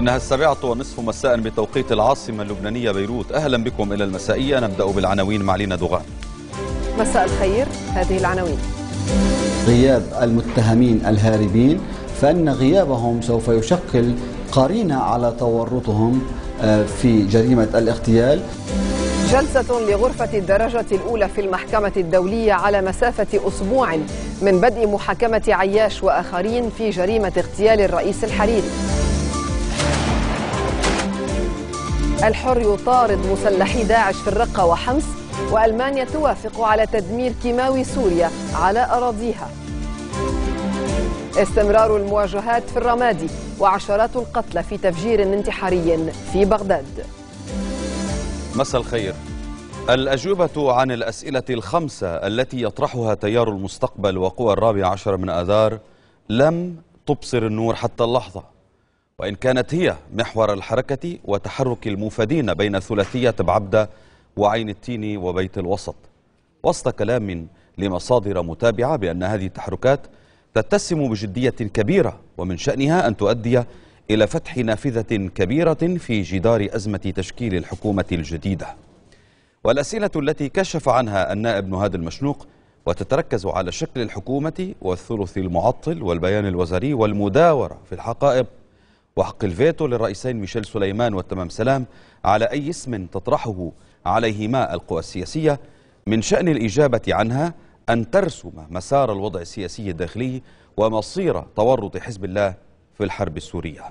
إنها السابعة ونصف مساء بتوقيت العاصمة اللبنانية بيروت أهلا بكم إلى المسائية نبدأ بالعناوين مع لينا دوغان مساء الخير هذه العناوين غياب المتهمين الهاربين فإن غيابهم سوف يشكل قرينة على تورطهم آه، في جريمة الاغتيال جلسة لغرفة الدرجة الأولى في المحكمة الدولية على مسافة أسبوع من بدء محاكمة عياش وآخرين في جريمة اغتيال الرئيس الحريري الحر يطارد مسلحي داعش في الرقة وحمص وألمانيا توافق على تدمير كيماوي سوريا على أراضيها استمرار المواجهات في الرمادي وعشرات القتلى في تفجير انتحاري في بغداد مساء الخير الأجوبة عن الأسئلة الخمسة التي يطرحها تيار المستقبل وقوى الرابع عشر من آذار لم تبصر النور حتى اللحظة وإن كانت هي محور الحركة وتحرك الموفدين بين ثلاثية بعبدة وعين التين وبيت الوسط وسط كلام لمصادر متابعة بأن هذه التحركات تتسم بجدية كبيرة ومن شأنها أن تؤدي إلى فتح نافذة كبيرة في جدار أزمة تشكيل الحكومة الجديدة والأسئلة التي كشف عنها النائب نهاد المشنوق وتتركز على شكل الحكومة والثلث المعطل والبيان الوزاري والمداورة في الحقائب وحق الفيتو للرئيسين ميشيل سليمان والتمام سلام على أي اسم تطرحه عليهما القوى السياسية من شأن الإجابة عنها أن ترسم مسار الوضع السياسي الداخلي ومصير تورط حزب الله في الحرب السورية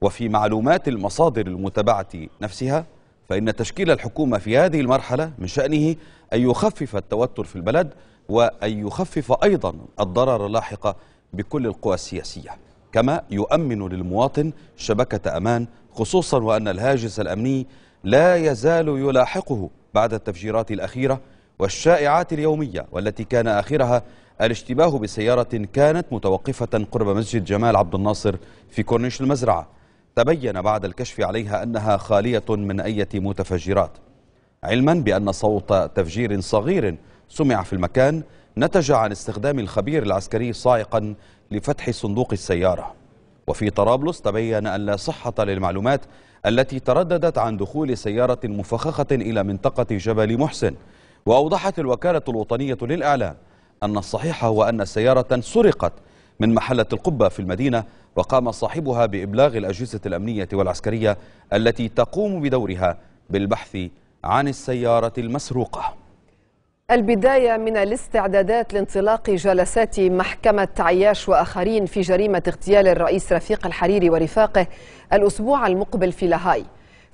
وفي معلومات المصادر المتبعة نفسها فإن تشكيل الحكومة في هذه المرحلة من شأنه أن يخفف التوتر في البلد وأن يخفف أيضا الضرر اللاحق بكل القوى السياسية كما يؤمن للمواطن شبكة أمان خصوصا وأن الهاجس الأمني لا يزال يلاحقه بعد التفجيرات الأخيرة والشائعات اليومية والتي كان آخرها الاشتباه بسيارة كانت متوقفة قرب مسجد جمال عبد الناصر في كورنيش المزرعة تبين بعد الكشف عليها أنها خالية من أي متفجرات علما بأن صوت تفجير صغير سمع في المكان نتج عن استخدام الخبير العسكري صاعقا لفتح صندوق السيارة وفي طرابلس تبين أن لا صحة للمعلومات التي ترددت عن دخول سيارة مفخخة إلى منطقة جبل محسن وأوضحت الوكالة الوطنية للإعلام أن الصحيح هو أن سيارة سرقت من محلة القبة في المدينة وقام صاحبها بإبلاغ الأجهزة الأمنية والعسكرية التي تقوم بدورها بالبحث عن السيارة المسروقة البداية من الاستعدادات لانطلاق جلسات محكمة عياش وآخرين في جريمة اغتيال الرئيس رفيق الحريري ورفاقه الأسبوع المقبل في لاهاي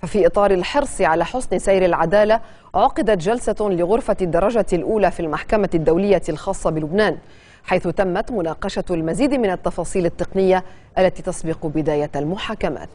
ففي إطار الحرص على حسن سير العدالة عقدت جلسة لغرفة الدرجة الأولى في المحكمة الدولية الخاصة بلبنان حيث تمت مناقشة المزيد من التفاصيل التقنية التي تسبق بداية المحاكمات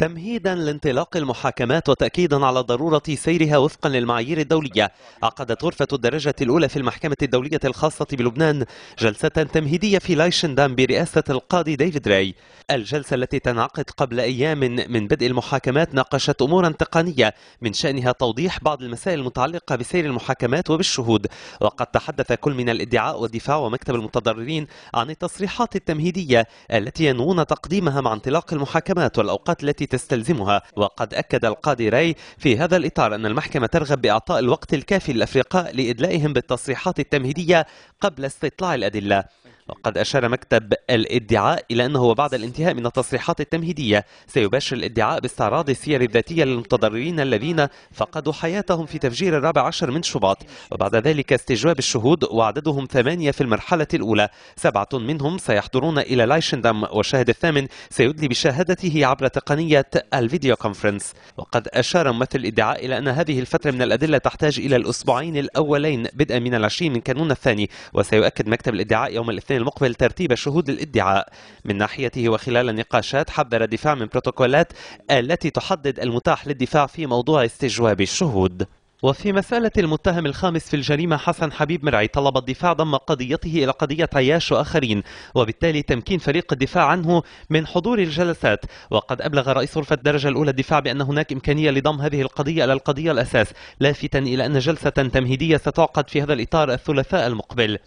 تمهيدا لانطلاق المحاكمات وتأكيدا على ضرورة سيرها وفقا للمعايير الدولية عقدت غرفة الدرجة الأولى في المحكمة الدولية الخاصة بلبنان جلسة تمهيدية في لايشندام برئاسة القاضي ديفيد راي الجلسة التي تنعقد قبل أيام من بدء المحاكمات ناقشت أمورا تقنية من شأنها توضيح بعض المسائل المتعلقة بسير المحاكمات وبالشهود وقد تحدث كل من الادعاء والدفاع ومكتب المتضررين عن التصريحات التمهيدية التي ينوون تقديمها مع انطلاق المحاكمات والأوقات التي تستلزمها وقد أكد القاضي في هذا الإطار أن المحكمة ترغب بإعطاء الوقت الكافي للأفرقاء لإدلائهم بالتصريحات التمهيدية قبل استطلاع الأدلة وقد أشار مكتب الادعاء إلى أنه بعد الانتهاء من التصريحات التمهيدية سيباشر الادعاء باستعراض السير الذاتية للمتضررين الذين فقدوا حياتهم في تفجير الرابع عشر من شباط وبعد ذلك استجواب الشهود وعددهم ثمانية في المرحلة الأولى سبعة منهم سيحضرون إلى لايشندام والشاهد الثامن سيدلي بشهادته عبر تقنية الفيديو كونفرنس وقد أشار ممثل الادعاء إلى أن هذه الفترة من الأدلة تحتاج إلى الأسبوعين الأولين بدءا من العشرين من كانون الثاني وسيؤكد مكتب الادعاء يوم الاثنين المقبل ترتيب شهود الادعاء من ناحيته وخلال النقاشات حذر الدفاع من بروتوكولات التي تحدد المتاح للدفاع في موضوع استجواب الشهود وفي مسألة المتهم الخامس في الجريمة حسن حبيب مرعي طلب الدفاع ضم قضيته إلى قضية عياش وآخرين وبالتالي تمكين فريق الدفاع عنه من حضور الجلسات وقد أبلغ رئيس غرفة الدرجة الأولى الدفاع بأن هناك إمكانية لضم هذه القضية إلى القضية الأساس لافتا إلى أن جلسة تمهيدية ستعقد في هذا الإطار الثلاثاء المقبل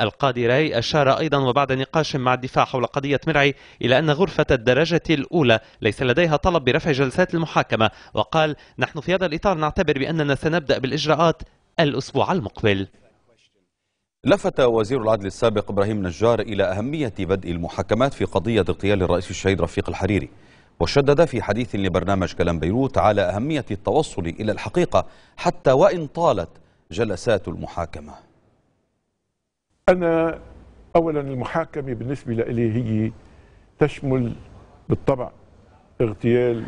القادري أشار أيضا وبعد نقاش مع الدفاع حول قضية مرعي إلى أن غرفة الدرجة الأولى ليس لديها طلب برفع جلسات المحاكمة وقال نحن في هذا الإطار نعتبر بأننا سنبدأ بالإجراءات الأسبوع المقبل لفت وزير العدل السابق إبراهيم نجار إلى أهمية بدء المحاكمات في قضية اغتيال الرئيس الشهيد رفيق الحريري وشدد في حديث لبرنامج كلام بيروت على أهمية التوصل إلى الحقيقة حتى وإن طالت جلسات المحاكمة أنا أولا المحاكمة بالنسبة لي هي تشمل بالطبع اغتيال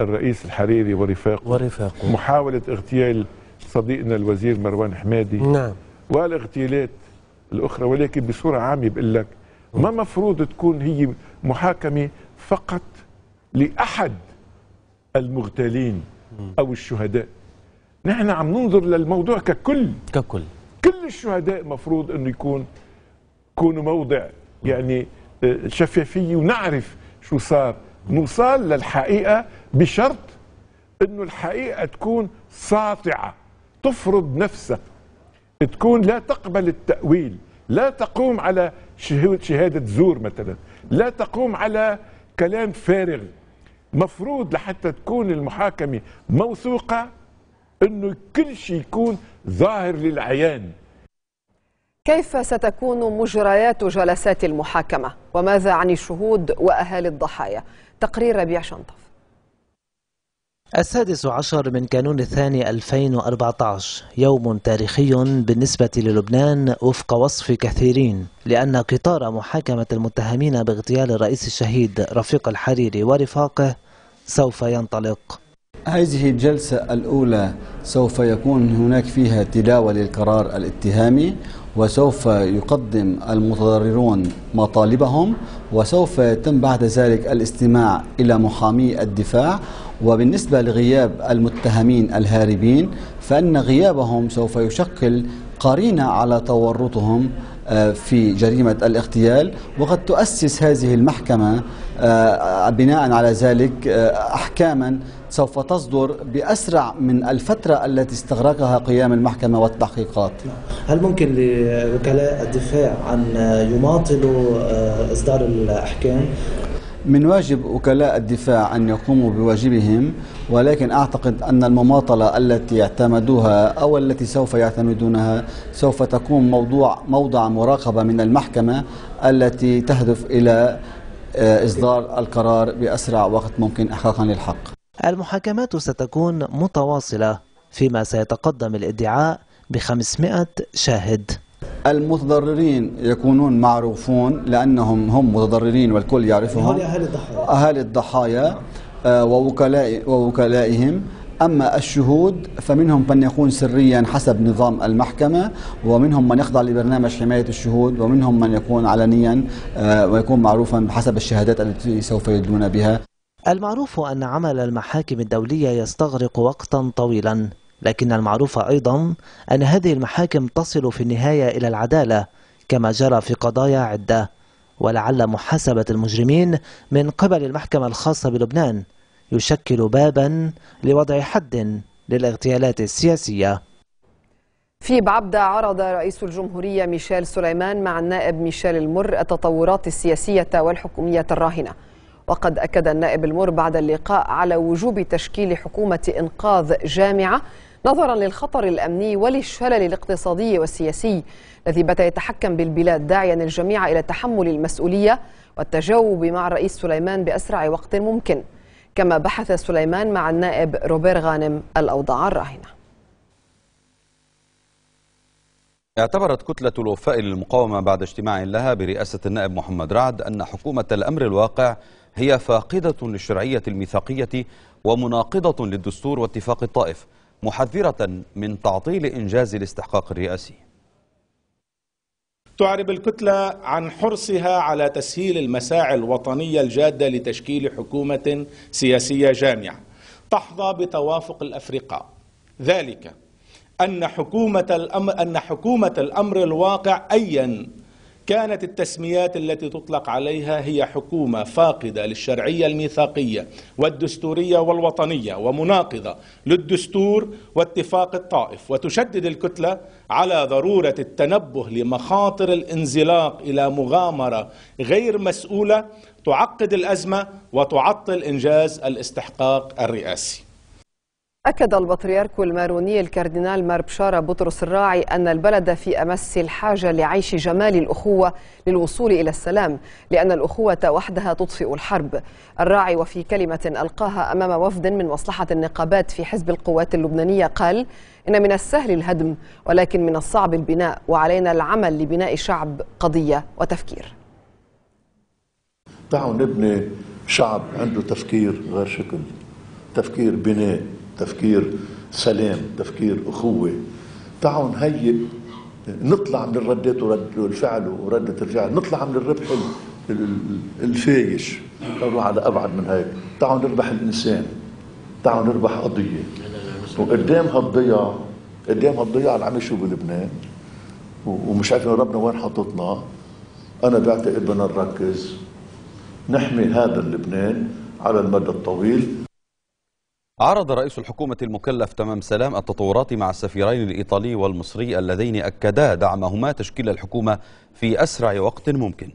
الرئيس الحريري ورفاقه ورفاقه محاولة اغتيال صديقنا الوزير مروان حمادي نعم والاغتيالات الأخرى ولكن بصورة عامة بقول لك ما مفروض تكون هي محاكمة فقط لأحد المغتالين أو الشهداء نحن عم ننظر للموضوع ككل ككل كل الشهداء مفروض انه يكون يكونوا موضع يعني آه، شفافيه ونعرف شو صار نوصل للحقيقه بشرط انه الحقيقه تكون ساطعه تفرض نفسها تكون لا تقبل التاويل لا تقوم على شهاده زور مثلا لا تقوم على كلام فارغ مفروض لحتى تكون المحاكمه موثوقه انه كل شيء يكون ظاهر للعيان كيف ستكون مجريات جلسات المحاكمه وماذا عن الشهود واهالي الضحايا تقرير ربيع شنطف السادس عشر من كانون الثاني 2014 يوم تاريخي بالنسبة للبنان وفق وصف كثيرين لأن قطار محاكمة المتهمين باغتيال الرئيس الشهيد رفيق الحريري ورفاقه سوف ينطلق هذه الجلسة الأولى سوف يكون هناك فيها تلاوة للقرار الاتهامي وسوف يقدم المتضررون مطالبهم وسوف يتم بعد ذلك الاستماع إلى محامي الدفاع وبالنسبة لغياب المتهمين الهاربين فإن غيابهم سوف يشكل قرينة على تورطهم آه، في جريمة الاغتيال وقد تؤسس هذه المحكمة آه، بناء على ذلك آه، أحكاما سوف تصدر بأسرع من الفترة التي استغرقها قيام المحكمة والتحقيقات هل ممكن لوكلاء الدفاع أن يماطلوا آه، إصدار الأحكام من واجب وكلاء الدفاع أن يقوموا بواجبهم ولكن أعتقد أن المماطلة التي اعتمدوها أو التي سوف يعتمدونها سوف تكون موضوع موضع مراقبة من المحكمة التي تهدف إلى آه، إصدار القرار بأسرع وقت ممكن إحقاقا للحق المحاكمات ستكون متواصلة فيما سيتقدم الادعاء ب 500 شاهد المتضررين يكونون معروفون لأنهم هم متضررين والكل يعرفهم أهالي الضحايا أهالي الضحايا آه، ووكلاء ووكلائهم أما الشهود فمنهم من يكون سريا حسب نظام المحكمة ومنهم من يخضع لبرنامج حماية الشهود ومنهم من يكون علنيا آه، ويكون معروفا حسب الشهادات التي سوف يدلون بها المعروف أن عمل المحاكم الدولية يستغرق وقتا طويلا لكن المعروف أيضا أن هذه المحاكم تصل في النهاية إلى العدالة كما جرى في قضايا عدة ولعل محاسبة المجرمين من قبل المحكمة الخاصة بلبنان يشكل بابا لوضع حد للاغتيالات السياسية في بعبدة عرض رئيس الجمهورية ميشيل سليمان مع النائب ميشيل المر التطورات السياسية والحكومية الراهنة وقد أكد النائب المر بعد اللقاء على وجوب تشكيل حكومة إنقاذ جامعة نظرا للخطر الأمني وللشلل الاقتصادي والسياسي الذي بات يتحكم بالبلاد داعيا الجميع إلى تحمل المسؤولية والتجاوب مع الرئيس سليمان بأسرع وقت ممكن كما بحث سليمان مع النائب روبير غانم الأوضاع الراهنة اعتبرت كتلة الوفاء للمقاومة بعد اجتماع لها برئاسة النائب محمد رعد أن حكومة الأمر الواقع هي فاقدة للشرعية الميثاقية ومناقضة للدستور واتفاق الطائف محذرة من تعطيل إنجاز الاستحقاق الرئاسي تعرب الكتلة عن حرصها على تسهيل المساعي الوطنية الجادة لتشكيل حكومة سياسية جامعة تحظى بتوافق الأفرقاء ذلك أن حكومة الأمر, أن حكومة الأمر الواقع أيا كانت التسميات التي تطلق عليها هي حكومة فاقدة للشرعية الميثاقية والدستورية والوطنية ومناقضة للدستور واتفاق الطائف وتشدد الكتلة على ضرورة التنبه لمخاطر الانزلاق إلى مغامرة غير مسؤولة تعقد الأزمة وتعطل إنجاز الاستحقاق الرئاسي أكد البطريرك الماروني الكاردينال ماربشارة بطرس الراعي أن البلد في أمس الحاجة لعيش جمال الأخوة للوصول إلى السلام لأن الأخوة وحدها تطفئ الحرب الراعي وفي كلمة ألقاها أمام وفد من مصلحة النقابات في حزب القوات اللبنانية قال إن من السهل الهدم ولكن من الصعب البناء وعلينا العمل لبناء شعب قضية وتفكير تعالوا نبني شعب عنده تفكير غير شكل تفكير بناء تفكير سلام تفكير أخوة تعالوا نهيئ نطلع من الردات الفعل وردة الفعل نطلع من الربح الفايش نروح على أبعد من هيك تعالوا نربح الإنسان تعالوا نربح قضية وقدام هالضياع قدام هالضياع اللي عم يشوفوا بلبنان ومش عارفين ربنا وين حطتنا أنا بعتقد بدنا نركز نحمي هذا لبنان على المدى الطويل عرض رئيس الحكومة المكلف تمام سلام التطورات مع السفيرين الإيطالي والمصري اللذين أكدا دعمهما تشكيل الحكومة في أسرع وقت ممكن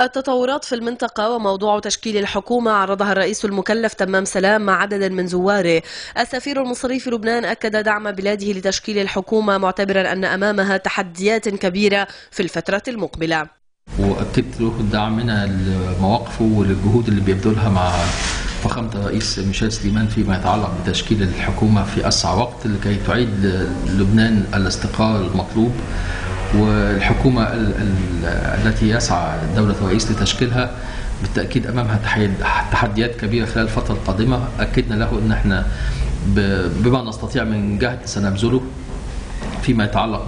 التطورات في المنطقة وموضوع تشكيل الحكومة عرضها الرئيس المكلف تمام سلام مع عدد من زواره السفير المصري في لبنان أكد دعم بلاده لتشكيل الحكومة معتبرا أن أمامها تحديات كبيرة في الفترة المقبلة وأكدت له الدعم من المواقف والجهود اللي بيبذلها مع فخامة الرئيس ميشيل سليمان فيما يتعلق بتشكيل الحكومة في أسرع وقت لكي تعيد لبنان الاستقرار المطلوب والحكومة التي يسعى دولة الرئيس لتشكيلها بالتأكيد أمامها تحديات كبيرة خلال الفترة القادمة أكدنا له أن احنا بما نستطيع من جهد سنبذله فيما يتعلق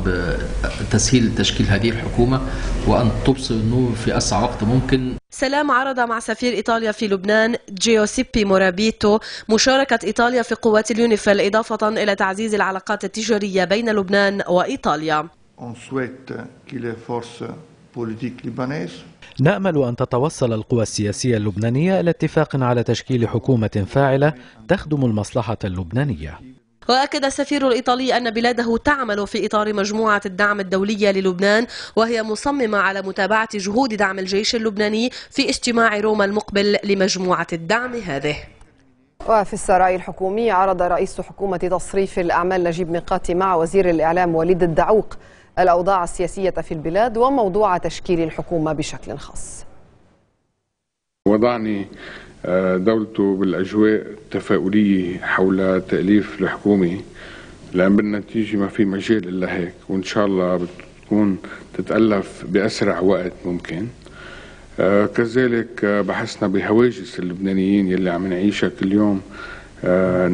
بتسهيل تشكيل هذه الحكومة وأن تبصر النور في أسرع وقت ممكن سلام عرض مع سفير إيطاليا في لبنان جيوسيبي مورابيتو مشاركة إيطاليا في قوات اليونيفيل إضافة إلى تعزيز العلاقات التجارية بين لبنان وإيطاليا نامل ان تتوصل القوى السياسيه اللبنانيه الى اتفاق على تشكيل حكومه فاعله تخدم المصلحه اللبنانيه وأكد السفير الإيطالي أن بلاده تعمل في إطار مجموعة الدعم الدولية للبنان وهي مصممة على متابعة جهود دعم الجيش اللبناني في اجتماع روما المقبل لمجموعة الدعم هذه وفي السراي الحكومي عرض رئيس حكومة تصريف الأعمال نجيب ميقاتي مع وزير الإعلام وليد الدعوق الأوضاع السياسية في البلاد وموضوع تشكيل الحكومة بشكل خاص وضعني آه، دولته بالأجواء التفاؤلية حول تأليف الحكومة لأن بالنتيجة ما في مجال إلا هيك وإن شاء الله بتكون تتألف بأسرع وقت ممكن آه، كذلك آه، بحثنا بهواجس اللبنانيين يلي عم نعيشها كل يوم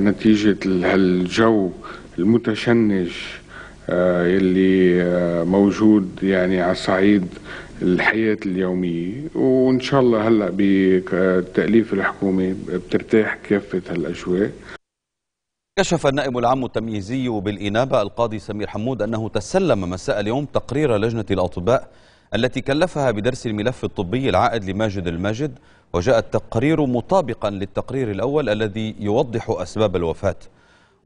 نتيجة هالجو المتشنج يلي موجود يعني على صعيد الحياة اليومية وإن شاء الله هلأ بتأليف الحكومة بترتاح كافة هالأجواء كشف النائب العام التمييزي بالإنابة القاضي سمير حمود أنه تسلم مساء اليوم تقرير لجنة الأطباء التي كلفها بدرس الملف الطبي العائد لماجد الماجد وجاء التقرير مطابقا للتقرير الأول الذي يوضح أسباب الوفاة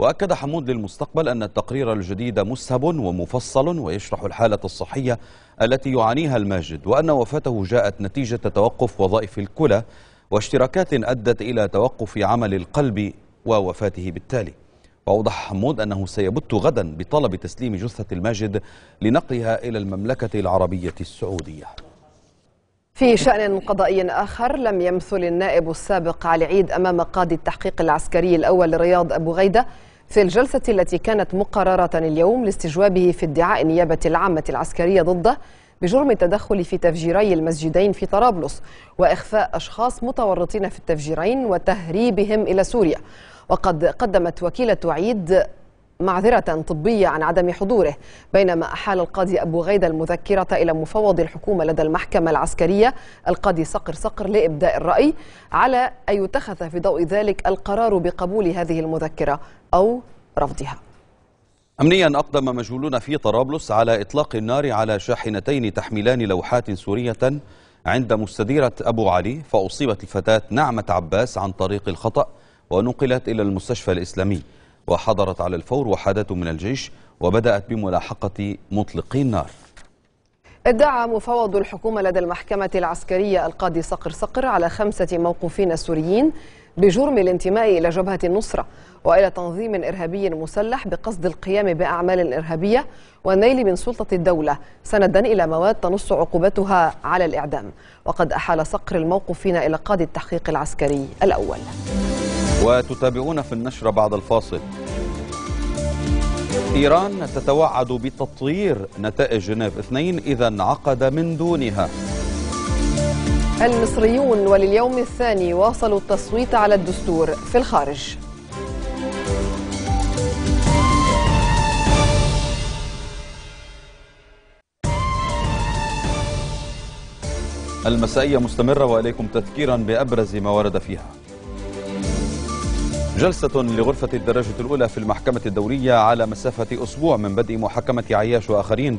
وأكد حمود للمستقبل أن التقرير الجديد مسهب ومفصل ويشرح الحالة الصحية التي يعانيها الماجد وأن وفاته جاءت نتيجة توقف وظائف الكلى واشتراكات أدت إلى توقف عمل القلب ووفاته بالتالي وأوضح حمود أنه سيبت غدا بطلب تسليم جثة الماجد لنقلها إلى المملكة العربية السعودية في شأن قضائي آخر لم يمثل النائب السابق علي عيد أمام قاضي التحقيق العسكري الأول لرياض أبو غيدة في الجلسة التي كانت مقررة اليوم لاستجوابه في ادعاء النيابة العامة العسكرية ضده بجرم التدخل في تفجيري المسجدين في طرابلس وإخفاء أشخاص متورطين في التفجيرين وتهريبهم إلى سوريا وقد قدمت وكيلة عيد معذرة طبية عن عدم حضوره بينما أحال القاضي أبو غيدة المذكرة إلى مفوض الحكومة لدى المحكمة العسكرية القاضي صقر صقر لإبداء الرأي على أن يتخذ في ضوء ذلك القرار بقبول هذه المذكرة أو رفضها أمنيا أقدم مجهولون في طرابلس على إطلاق النار على شاحنتين تحملان لوحات سورية عند مستديرة أبو علي فأصيبت الفتاة نعمة عباس عن طريق الخطأ ونقلت إلى المستشفى الإسلامي وحضرت على الفور وحدات من الجيش وبدأت بملاحقة مطلقي النار ادعى مفوض الحكومة لدى المحكمة العسكرية القاضي صقر صقر على خمسة موقوفين سوريين بجرم الانتماء إلى جبهة النصرة وإلى تنظيم إرهابي مسلح بقصد القيام بأعمال إرهابية والنيل من سلطة الدولة سندا إلى مواد تنص عقوبتها على الإعدام وقد أحال صقر الموقفين إلى قاضي التحقيق العسكري الأول وتتابعون في النشرة بعد الفاصل إيران تتوعد بتطوير نتائج جنيف اثنين إذا انعقد من دونها المصريون ولليوم الثاني واصلوا التصويت على الدستور في الخارج المسائية مستمرة وإليكم تذكيرا بأبرز ما ورد فيها جلسة لغرفة الدرجة الأولى في المحكمة الدولية على مسافة أسبوع من بدء محاكمة عياش وآخرين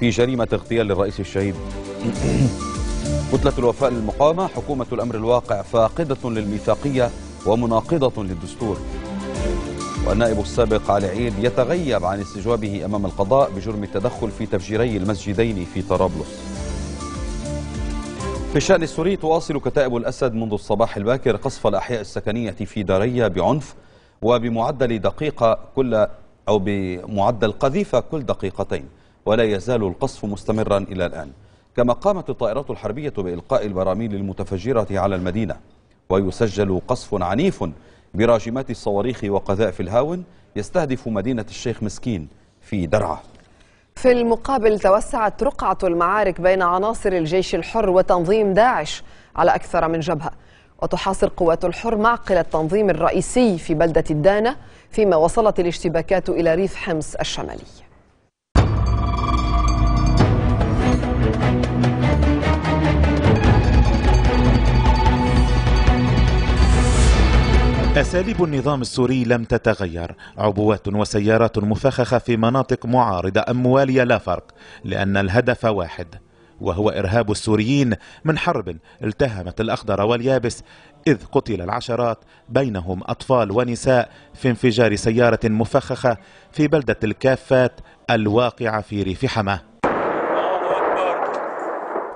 في جريمة اغتيال الرئيس الشهيد كتلة الوفاء للمقاومة حكومة الأمر الواقع فاقدة للميثاقية ومناقضة للدستور والنائب السابق علي عيد يتغيب عن استجوابه أمام القضاء بجرم التدخل في تفجيري المسجدين في طرابلس في الشأن السوري تواصل كتائب الأسد منذ الصباح الباكر قصف الأحياء السكنية في دارية بعنف وبمعدل دقيقة كل أو بمعدل قذيفة كل دقيقتين ولا يزال القصف مستمرا إلى الآن كما قامت الطائرات الحربية بإلقاء البراميل المتفجرة على المدينة ويسجل قصف عنيف براجمات الصواريخ وقذائف الهاون يستهدف مدينة الشيخ مسكين في درعا في المقابل توسعت رقعة المعارك بين عناصر الجيش الحر وتنظيم داعش على أكثر من جبهة وتحاصر قوات الحر معقل التنظيم الرئيسي في بلدة الدانة فيما وصلت الاشتباكات إلى ريف حمص الشمالي أساليب النظام السوري لم تتغير عبوات وسيارات مفخخة في مناطق معارضة أم موالية لا فرق لأن الهدف واحد وهو إرهاب السوريين من حرب التهمت الأخضر واليابس إذ قتل العشرات بينهم أطفال ونساء في انفجار سيارة مفخخة في بلدة الكافات الواقعة في ريف حماه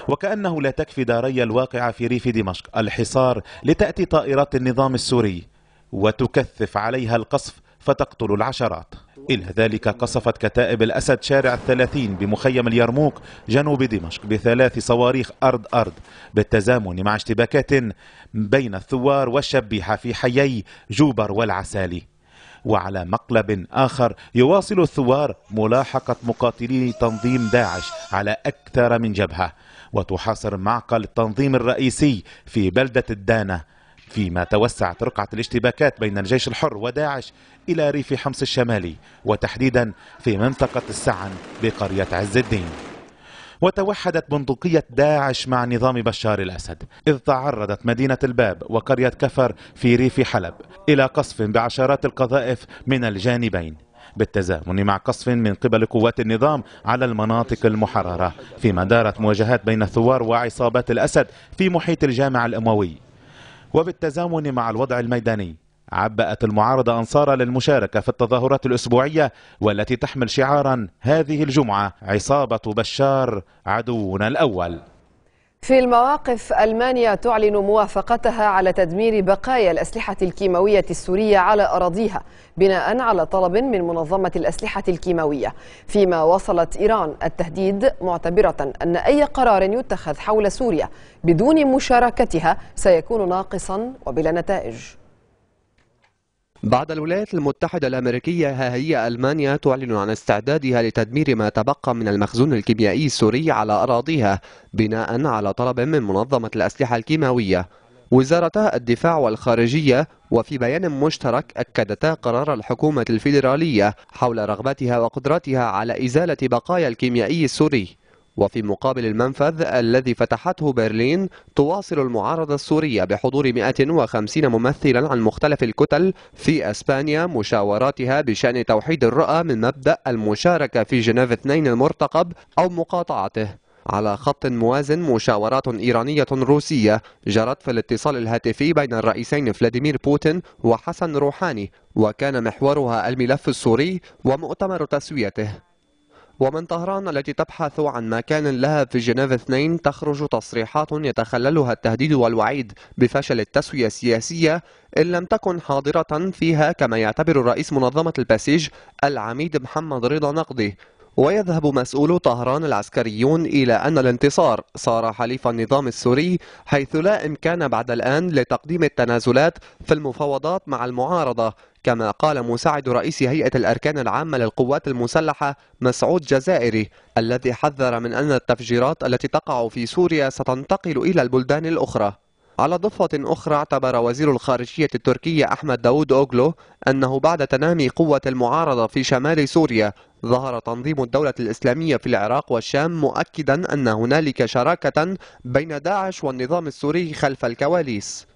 وكأنه لا تكفي داري الواقعة في ريف دمشق الحصار لتأتي طائرات النظام السوري وتكثف عليها القصف فتقتل العشرات إلى ذلك قصفت كتائب الأسد شارع الثلاثين بمخيم اليرموك جنوب دمشق بثلاث صواريخ أرض أرض بالتزامن مع اشتباكات بين الثوار والشبيحة في حيي جوبر والعسالي وعلى مقلب آخر يواصل الثوار ملاحقة مقاتلي تنظيم داعش على أكثر من جبهة وتحاصر معقل التنظيم الرئيسي في بلدة الدانة فيما توسعت رقعة الاشتباكات بين الجيش الحر وداعش إلى ريف حمص الشمالي وتحديدا في منطقة السعن بقرية عز الدين وتوحدت بندقية داعش مع نظام بشار الأسد إذ تعرضت مدينة الباب وقرية كفر في ريف حلب إلى قصف بعشرات القذائف من الجانبين بالتزامن مع قصف من قبل قوات النظام على المناطق المحررة فيما دارت مواجهات بين الثوار وعصابات الأسد في محيط الجامع الأموي وبالتزامن مع الوضع الميداني عبأت المعارضة أنصارها للمشاركة في التظاهرات الأسبوعية والتي تحمل شعارا هذه الجمعة عصابة بشار عدونا الأول في المواقف ألمانيا تعلن موافقتها على تدمير بقايا الأسلحة الكيماوية السورية على أراضيها بناء على طلب من منظمة الأسلحة الكيماوية فيما وصلت إيران التهديد معتبرة أن أي قرار يتخذ حول سوريا بدون مشاركتها سيكون ناقصا وبلا نتائج بعد الولايات المتحدة الأمريكية ها هي ألمانيا تعلن عن استعدادها لتدمير ما تبقى من المخزون الكيميائي السوري على أراضيها بناء على طلب من منظمة الأسلحة الكيماوية وزارتا الدفاع والخارجية وفي بيان مشترك أكدتا قرار الحكومة الفيدرالية حول رغبتها وقدرتها على إزالة بقايا الكيميائي السوري وفي مقابل المنفذ الذي فتحته برلين تواصل المعارضة السورية بحضور 150 ممثلا عن مختلف الكتل في أسبانيا مشاوراتها بشأن توحيد الرؤى من مبدأ المشاركة في جنيف 2 المرتقب أو مقاطعته على خط موازن مشاورات إيرانية روسية جرت في الاتصال الهاتفي بين الرئيسين فلاديمير بوتين وحسن روحاني وكان محورها الملف السوري ومؤتمر تسويته ومن طهران التي تبحث عن مكان لها في جنيف 2 تخرج تصريحات يتخللها التهديد والوعيد بفشل التسوية السياسية إن لم تكن حاضرة فيها كما يعتبر رئيس منظمة الباسيج العميد محمد رضا نقدي ويذهب مسؤول طهران العسكريون إلى أن الانتصار صار حليف النظام السوري حيث لا إمكان بعد الآن لتقديم التنازلات في المفاوضات مع المعارضة كما قال مساعد رئيس هيئة الأركان العامة للقوات المسلحة مسعود جزائري الذي حذر من أن التفجيرات التي تقع في سوريا ستنتقل إلى البلدان الأخرى على ضفة أخرى اعتبر وزير الخارجية التركية أحمد داود أوغلو أنه بعد تنامي قوة المعارضة في شمال سوريا ظهر تنظيم الدولة الإسلامية في العراق والشام مؤكدا أن هنالك شراكة بين داعش والنظام السوري خلف الكواليس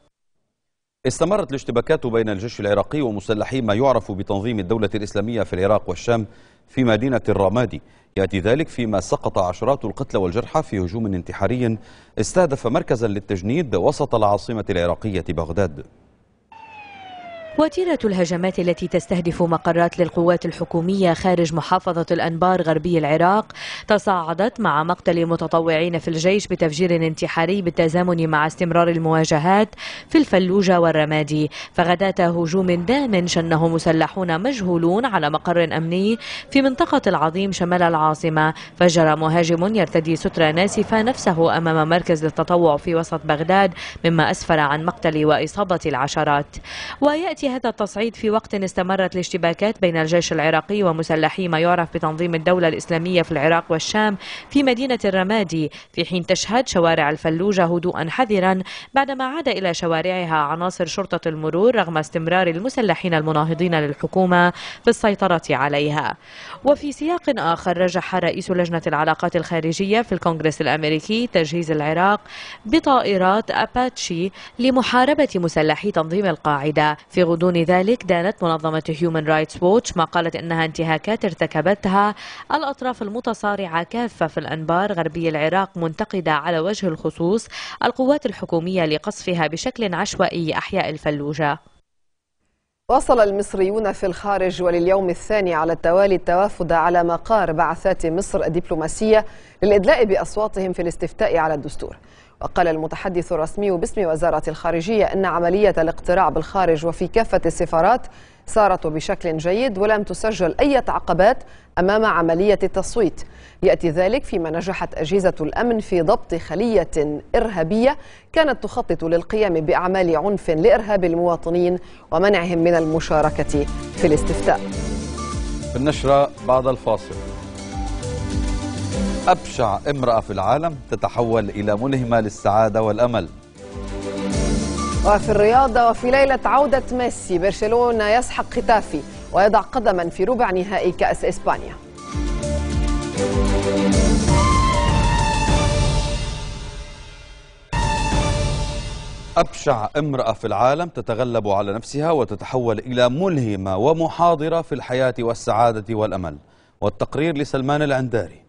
استمرت الاشتباكات بين الجيش العراقي ومسلحي ما يعرف بتنظيم الدولة الإسلامية في العراق والشام في مدينة الرمادي يأتي ذلك فيما سقط عشرات القتلى والجرحى في هجوم انتحاري استهدف مركزا للتجنيد وسط العاصمة العراقية بغداد وتيرة الهجمات التي تستهدف مقرات للقوات الحكومية خارج محافظة الأنبار غربي العراق تصاعدت مع مقتل متطوعين في الجيش بتفجير انتحاري بالتزامن مع استمرار المواجهات في الفلوجة والرمادي فغداة هجوم دام شنه مسلحون مجهولون على مقر أمني في منطقة العظيم شمال العاصمة فجر مهاجم يرتدي سترة ناسفة نفسه أمام مركز للتطوع في وسط بغداد مما أسفر عن مقتل وإصابة العشرات ويأتي هذا التصعيد في وقت استمرت الاشتباكات بين الجيش العراقي ومسلحي ما يعرف بتنظيم الدولة الإسلامية في العراق والشام في مدينة الرمادي في حين تشهد شوارع الفلوجة هدوءا حذرا بعدما عاد إلى شوارعها عناصر شرطة المرور رغم استمرار المسلحين المناهضين للحكومة في السيطرة عليها وفي سياق آخر رجح رئيس لجنة العلاقات الخارجية في الكونغرس الأمريكي تجهيز العراق بطائرات أباتشي لمحاربة مسلحي تنظيم القاعدة في بدون ذلك دانت منظمة Human رايتس ووتش ما قالت إنها انتهاكات ارتكبتها الأطراف المتصارعة كافة في الأنبار غربي العراق منتقدة على وجه الخصوص القوات الحكومية لقصفها بشكل عشوائي أحياء الفلوجة واصل المصريون في الخارج ولليوم الثاني على التوالي التوافد على مقار بعثات مصر الدبلوماسية للإدلاء بأصواتهم في الاستفتاء على الدستور وقال المتحدث الرسمي باسم وزارة الخارجية أن عملية الاقتراع بالخارج وفي كافة السفارات سارت بشكل جيد ولم تسجل أي عقبات أمام عملية التصويت يأتي ذلك فيما نجحت أجهزة الأمن في ضبط خلية إرهابية كانت تخطط للقيام بأعمال عنف لإرهاب المواطنين ومنعهم من المشاركة في الاستفتاء في النشرة بعد الفاصل أبشع امرأة في العالم تتحول إلى ملهمة للسعادة والأمل وفي الرياضة وفي ليلة عودة ميسي برشلونة يسحق ختافي ويضع قدما في ربع نهائي كأس إسبانيا أبشع امرأة في العالم تتغلب على نفسها وتتحول إلى ملهمة ومحاضرة في الحياة والسعادة والأمل والتقرير لسلمان العنداري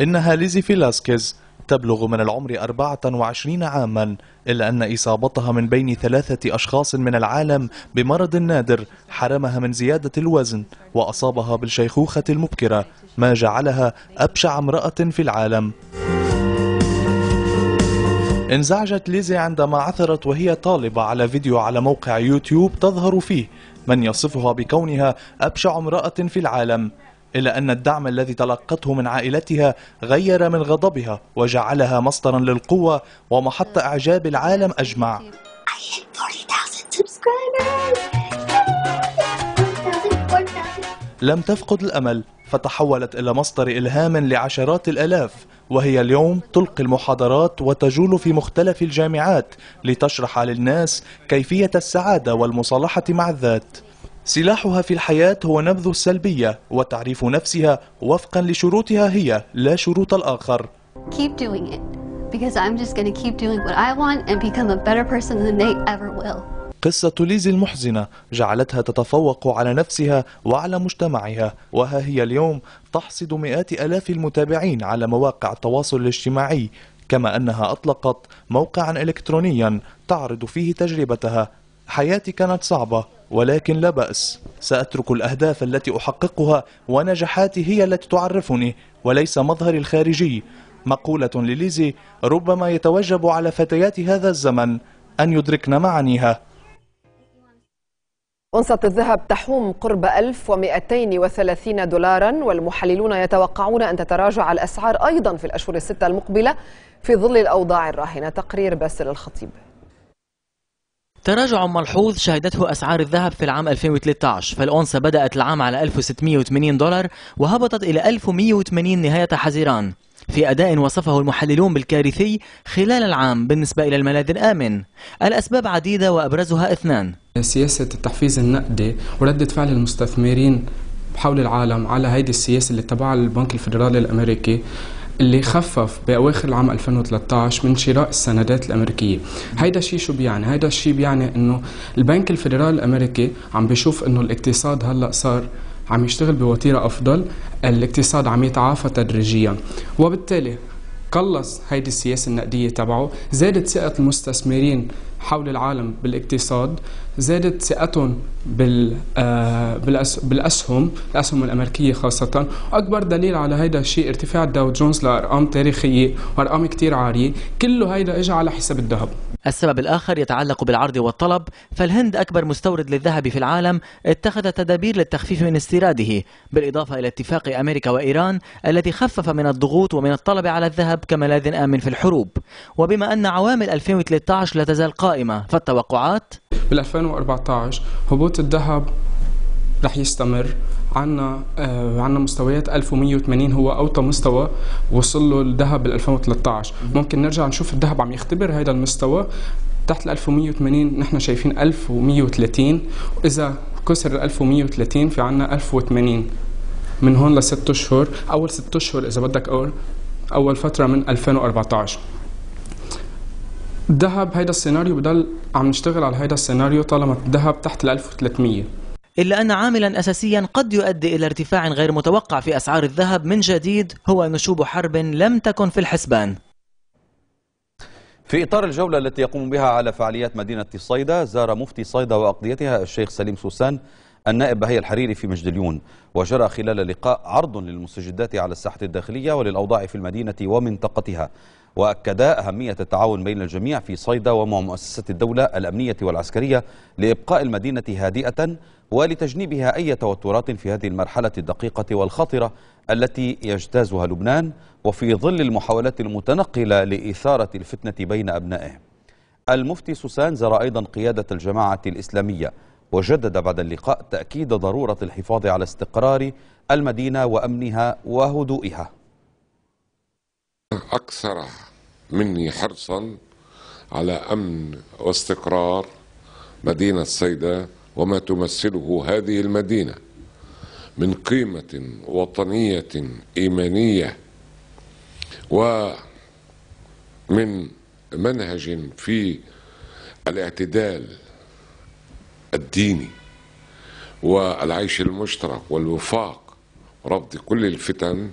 إنها ليزي فيلاسكيز تبلغ من العمر 24 عاما إلا أن إصابتها من بين ثلاثة أشخاص من العالم بمرض نادر حرمها من زيادة الوزن وأصابها بالشيخوخة المبكرة ما جعلها أبشع امرأة في العالم انزعجت ليزي عندما عثرت وهي طالبة على فيديو على موقع يوتيوب تظهر فيه من يصفها بكونها أبشع امرأة في العالم إلا أن الدعم الذي تلقته من عائلتها غير من غضبها وجعلها مصدرا للقوة ومحط إعجاب العالم أجمع لم تفقد الأمل فتحولت إلى مصدر إلهام لعشرات الألاف وهي اليوم تلقي المحاضرات وتجول في مختلف الجامعات لتشرح للناس كيفية السعادة والمصالحة مع الذات سلاحها في الحياة هو نبذ السلبية وتعريف نفسها وفقا لشروطها هي لا شروط الآخر Keep doing it because I'm just keep doing what I want and become a better person than they ever will. قصة ليزي المحزنة جعلتها تتفوق على نفسها وعلى مجتمعها وها هي اليوم تحصد مئات ألاف المتابعين على مواقع التواصل الاجتماعي كما أنها أطلقت موقعا إلكترونيا تعرض فيه تجربتها حياتي كانت صعبة ولكن لا بأس سأترك الأهداف التي أحققها ونجاحاتي هي التي تعرفني وليس مظهري الخارجي مقولة لليزي ربما يتوجب على فتيات هذا الزمن أن يدركن معانيها أنصة الذهب تحوم قرب 1230 دولارا والمحللون يتوقعون أن تتراجع الأسعار أيضا في الأشهر الستة المقبلة في ظل الأوضاع الراهنة تقرير باسل الخطيب تراجع ملحوظ شهدته أسعار الذهب في العام 2013 فالأونصة بدأت العام على 1680 دولار وهبطت إلى 1180 نهاية حزيران في أداء وصفه المحللون بالكارثي خلال العام بالنسبة إلى الملاذ الآمن الأسباب عديدة وأبرزها اثنان سياسة التحفيز النقدي وردة فعل المستثمرين حول العالم على هذه السياسة اللي تبعها البنك الفيدرالي الأمريكي اللي خفف بأواخر العام 2013 من شراء السندات الأمريكية هيدا الشيء شو بيعني؟ هيدا الشيء بيعني أنه البنك الفيدرالي الأمريكي عم بيشوف أنه الاقتصاد هلأ صار عم يشتغل بوتيرة أفضل الاقتصاد عم يتعافى تدريجيا وبالتالي قلص هيدي السياسة النقدية تبعه زادت ثقة المستثمرين حول العالم بالاقتصاد زادت ثقتهم بال آه، بالأسهم الأسهم الأمريكية خاصة أكبر دليل على هيدا الشيء ارتفاع داو جونز لأرقام تاريخية وأرقام كتير عالية كله هيدا إجا على حساب الذهب السبب الآخر يتعلق بالعرض والطلب فالهند أكبر مستورد للذهب في العالم اتخذ تدابير للتخفيف من استيراده بالإضافة إلى اتفاق أمريكا وإيران الذي خفف من الضغوط ومن الطلب على الذهب كملاذ آمن في الحروب وبما أن عوامل 2013 لا تزال قائمة فالتوقعات بال 2014 هبوط الذهب رح يستمر عندنا آه عندنا مستويات 1180 هو اوطى مستوى وصل له الذهب بال 2013 ممكن نرجع نشوف الذهب عم يختبر هذا المستوى تحت ال 1180 نحن شايفين 1130 واذا كسر ال 1130 في عندنا 1080 من هون لست اشهر اول ست اشهر اذا بدك اول اول فتره من 2014 الذهب هيدا السيناريو بضل عم نشتغل على هيدا السيناريو طالما الذهب تحت ال 1300 إلا أن عاملا أساسيا قد يؤدي إلى ارتفاع غير متوقع في أسعار الذهب من جديد هو نشوب حرب لم تكن في الحسبان في إطار الجولة التي يقوم بها على فعاليات مدينة صيدا زار مفتي صيدا وأقضيتها الشيخ سليم سوسان النائب بهي الحريري في مجدليون وجرى خلال اللقاء عرض للمستجدات على الساحة الداخلية وللأوضاع في المدينة ومنطقتها وأكدا أهمية التعاون بين الجميع في صيدا ومع مؤسسة الدولة الأمنية والعسكرية لإبقاء المدينة هادئة ولتجنيبها أي توترات في هذه المرحلة الدقيقة والخطرة التي يجتازها لبنان وفي ظل المحاولات المتنقلة لإثارة الفتنة بين أبنائه المفتي سوسان زار أيضا قيادة الجماعة الإسلامية وجدد بعد اللقاء تأكيد ضرورة الحفاظ على استقرار المدينة وأمنها وهدوئها أكثر مني حرصا على أمن واستقرار مدينة صيدا وما تمثله هذه المدينه من قيمه وطنيه ايمانيه ومن منهج في الاعتدال الديني والعيش المشترك والوفاق رفض كل الفتن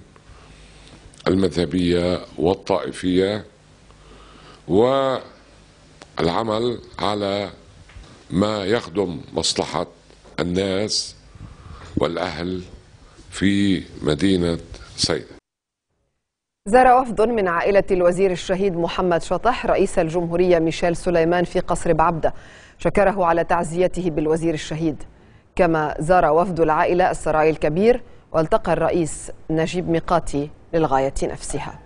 المذهبيه والطائفيه والعمل على ما يخدم مصلحة الناس والأهل في مدينة سيدة زار وفد من عائلة الوزير الشهيد محمد شطح رئيس الجمهورية ميشيل سليمان في قصر بعبدة شكره على تعزيته بالوزير الشهيد كما زار وفد العائلة السراي الكبير والتقى الرئيس نجيب ميقاتي للغاية نفسها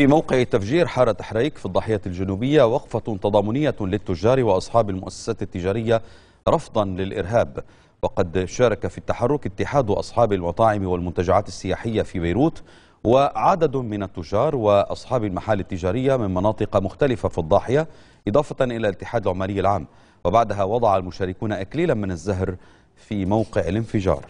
في موقع تفجير حارة حريك في الضاحية الجنوبية وقفة تضامنية للتجار وأصحاب المؤسسات التجارية رفضا للإرهاب وقد شارك في التحرك اتحاد أصحاب المطاعم والمنتجعات السياحية في بيروت وعدد من التجار وأصحاب المحال التجارية من مناطق مختلفة في الضاحية إضافة إلى الاتحاد العمالي العام وبعدها وضع المشاركون أكليلا من الزهر في موقع الانفجار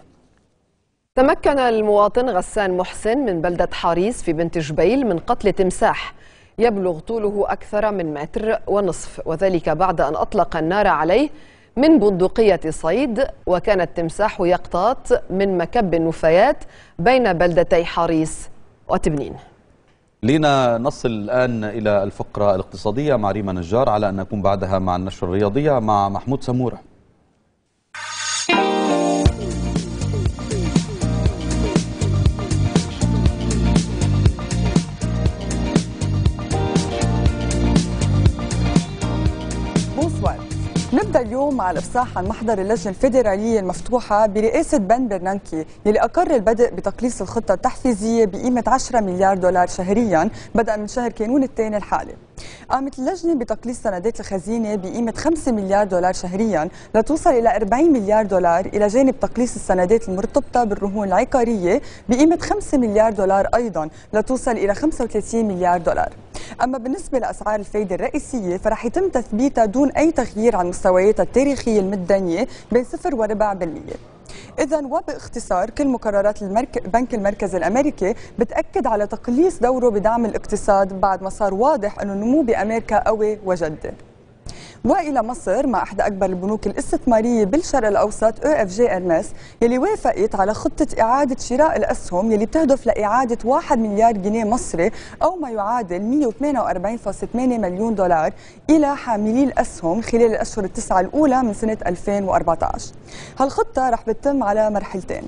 تمكن المواطن غسان محسن من بلدة حاريس في بنت جبيل من قتل تمساح يبلغ طوله أكثر من متر ونصف وذلك بعد أن أطلق النار عليه من بندقية صيد وكان التمساح يقطات من مكب النفايات بين بلدتي حاريس وتبنين لينا نصل الآن إلى الفقرة الاقتصادية مع ريما نجار على أن نكون بعدها مع النشر الرياضية مع محمود سمورة حتى اليوم مع الافصاح عن محضر اللجنه الفيدراليه المفتوحه برئاسه بن برنانكي يلي اقر البدء بتقليص الخطه التحفيزيه بقيمه 10 مليار دولار شهريا بدءا من شهر كانون الثاني الحالي. قامت اللجنه بتقليص سندات الخزينه بقيمه 5 مليار دولار شهريا لتوصل الى 40 مليار دولار الى جانب تقليص السندات المرتبطه بالرهون العقاريه بقيمه 5 مليار دولار ايضا لتوصل الى 35 مليار دولار. أما بالنسبة لأسعار الفايدة الرئيسية فرح يتم تثبيتها دون أي تغيير عن مستوياتها التاريخية المدنية بين 0 و بالمئة إذا وباختصار كل مقررات المرك... بنك المركزي الأمريكي بتأكد على تقليص دوره بدعم الاقتصاد بعد ما صار واضح أنه النمو بأمريكا قوي وجدي والى مصر مع احدى اكبر البنوك الاستثماريه بالشرق الاوسط او اف جي ارماس يلي وافقت على خطه اعاده شراء الاسهم يلي بتهدف لاعاده 1 مليار جنيه مصري او ما يعادل 148.8 مليون دولار الى حاملي الاسهم خلال الاشهر التسعه الاولى من سنه 2014 هالخطه رح بتتم على مرحلتين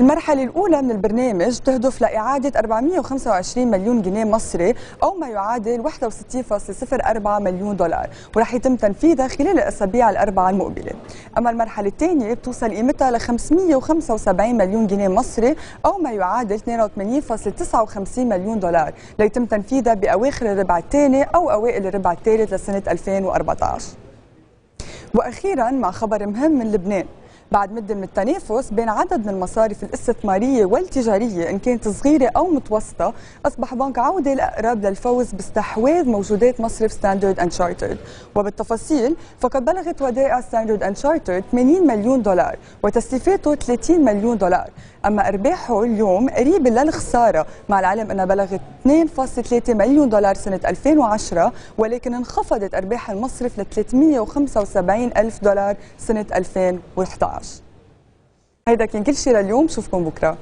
المرحلة الأولى من البرنامج تهدف لإعادة 425 مليون جنيه مصري أو ما يعادل 61.04 مليون دولار ورح يتم تنفيذها خلال الأسابيع الأربعة المقبلة أما المرحلة الثانية بتوصل قيمتها ل 575 مليون جنيه مصري أو ما يعادل 82.59 مليون دولار ليتم تنفيذها بأواخر الربع الثاني أو أوائل الربع الثالث لسنة 2014 وأخيرا مع خبر مهم من لبنان بعد مده من التنافس بين عدد من المصارف الاستثماريه والتجاريه ان كانت صغيره او متوسطه اصبح بنك عوده الاقرب للفوز باستحواذ موجودات مصرف ستاندرد اند شارترد وبالتفاصيل فقد بلغت ودائع ستاندرد اند شارترد 80 مليون دولار وتسليفاته 30 مليون دولار اما ارباحه اليوم قريبه للخساره مع العلم انها بلغت 2.3 مليون دولار سنه 2010 ولكن انخفضت ارباح المصرف ل 375 الف دولار سنه 2011 هيدا كان كل شيء لليوم شوفكم بكره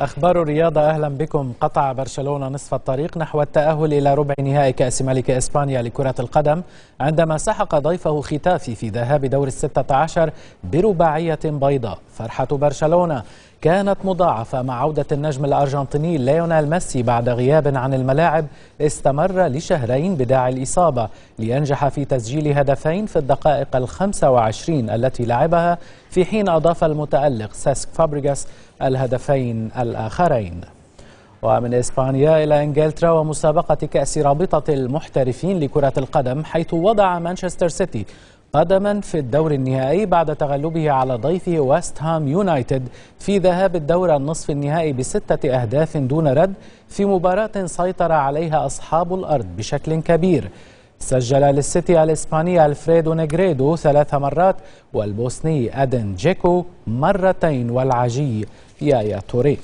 أخبار الرياضة أهلا بكم قطع برشلونة نصف الطريق نحو التأهل إلى ربع نهائي كأس ملك إسبانيا لكرة القدم عندما سحق ضيفه ختافي في ذهاب دور الستة عشر برباعية بيضاء فرحة برشلونة كانت مضاعفة مع عودة النجم الأرجنتيني ليونيل ميسي بعد غياب عن الملاعب استمر لشهرين بداعي الإصابة لينجح في تسجيل هدفين في الدقائق الخمسة وعشرين التي لعبها في حين أضاف المتألق ساسك فابريغاس الهدفين الآخرين ومن إسبانيا إلى إنجلترا ومسابقة كأس رابطة المحترفين لكرة القدم حيث وضع مانشستر سيتي قدما في الدور النهائي بعد تغلبه على ضيفه ويست هام يونايتد في ذهاب الدور النصف النهائي بستة أهداف دون رد في مباراة سيطر عليها أصحاب الأرض بشكل كبير سجل للسيتي الإسباني ألفريدو نيغريدو ثلاث مرات والبوسني أدن جيكو مرتين والعجي يايا توري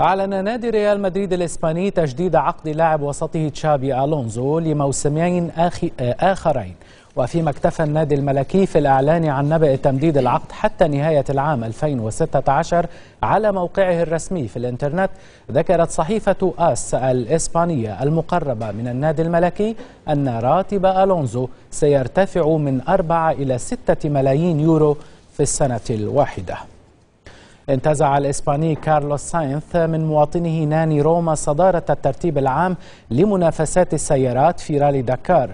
أعلن نادي ريال مدريد الإسباني تجديد عقد لاعب وسطه تشابي ألونزو لموسمين آخ... آخرين وفيما اكتفى النادي الملكي في الإعلان عن نبأ تمديد العقد حتى نهاية العام 2016 على موقعه الرسمي في الإنترنت ذكرت صحيفة آس الإسبانية المقربة من النادي الملكي أن راتب ألونزو سيرتفع من 4 إلى 6 ملايين يورو في السنة الواحدة انتزع الإسباني كارلوس ساينث من مواطنه ناني روما صدارة الترتيب العام لمنافسات السيارات في رالي داكار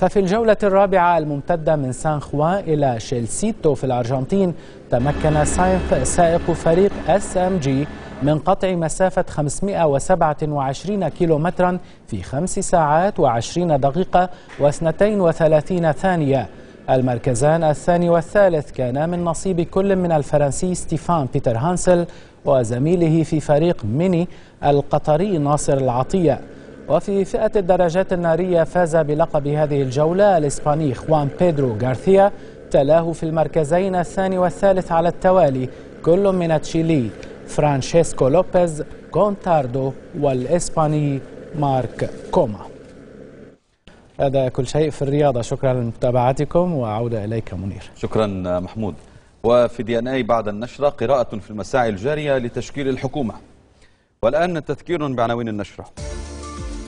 ففي الجولة الرابعة الممتدة من سان خوان إلى شيلسيتو في الأرجنتين تمكن ساينث سائق فريق اس ام جي من قطع مسافة 527 كيلو مترا في 5 ساعات و20 دقيقة و32 ثانية المركزان الثاني والثالث كانا من نصيب كل من الفرنسي ستيفان بيتر هانسل وزميله في فريق ميني القطري ناصر العطيه وفي فئة الدراجات النارية فاز بلقب هذه الجولة الإسباني خوان بيدرو غارثيا تلاه في المركزين الثاني والثالث على التوالي كل من تشيلي فرانشيسكو لوبيز كونتاردو والإسباني مارك كوما هذا كل شيء في الرياضة شكرا لمتابعتكم وعودة إليك منير شكرا محمود وفي دي ان اي بعد النشرة قراءة في المساعي الجارية لتشكيل الحكومة والآن تذكير بعناوين النشرة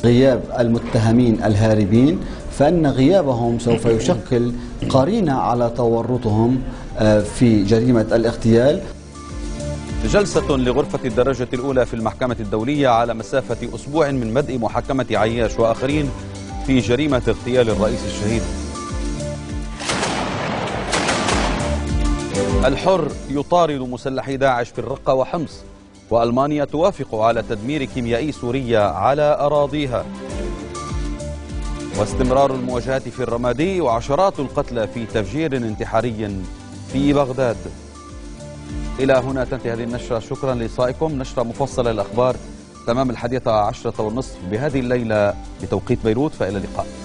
غياب المتهمين الهاربين فإن غيابهم سوف يشكل قرينة على تورطهم آه، في جريمة الاغتيال جلسة لغرفة الدرجة الأولى في المحكمة الدولية على مسافة أسبوع من بدء محاكمة عياش وآخرين في جريمة اغتيال الرئيس الشهيد الحر يطارد مسلحي داعش في الرقة وحمص وألمانيا توافق على تدمير كيميائي سوريا على أراضيها واستمرار المواجهات في الرمادي وعشرات القتلى في تفجير انتحاري في بغداد إلى هنا تنتهي هذه النشرة شكرا لصائكم نشرة مفصلة للأخبار تمام الحديثة عشرة والنصف بهذه الليلة بتوقيت بيروت فإلى اللقاء